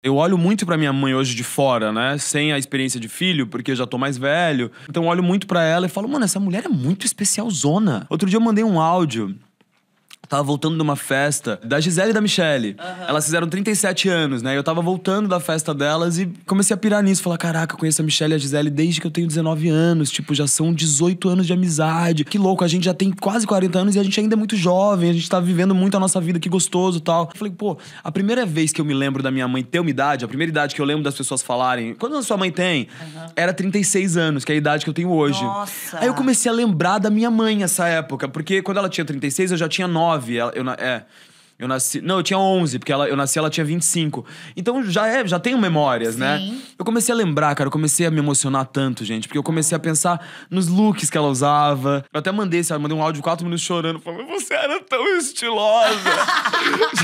Eu olho muito para minha mãe hoje de fora, né? Sem a experiência de filho, porque já tô mais velho. Então olho muito para ela e falo, mano, essa mulher é muito especialzona. Outro dia eu mandei um áudio tava voltando de uma festa da Gisele e da Michelle. Uhum. Elas fizeram 37 anos, né? Eu tava voltando da festa delas e comecei a pirar nisso. Falar, caraca, eu conheço a Michelle e a Gisele desde que eu tenho 19 anos. Tipo, já são 18 anos de amizade. Que louco, a gente já tem quase 40 anos e a gente ainda é muito jovem. A gente tá vivendo muito a nossa vida, que gostoso tal. Eu falei, pô, a primeira vez que eu me lembro da minha mãe ter uma idade, a primeira idade que eu lembro das pessoas falarem, quando a sua mãe tem? Uhum. Era 36 anos, que é a idade que eu tenho hoje. Nossa. Aí eu comecei a lembrar da minha mãe nessa época. Porque quando ela tinha 36, eu já tinha 9. 9, ela, eu, é, eu nasci. Não, eu tinha 11, porque ela, eu nasci ela tinha 25. Então já é, já tenho memórias, né? Sim. né? Eu comecei a lembrar, cara, eu comecei a me emocionar tanto, gente, porque eu comecei a pensar nos looks que ela usava. Eu até mandei, sabe, mandei um áudio de 4 minutos chorando, falando: "Você era tão estilosa".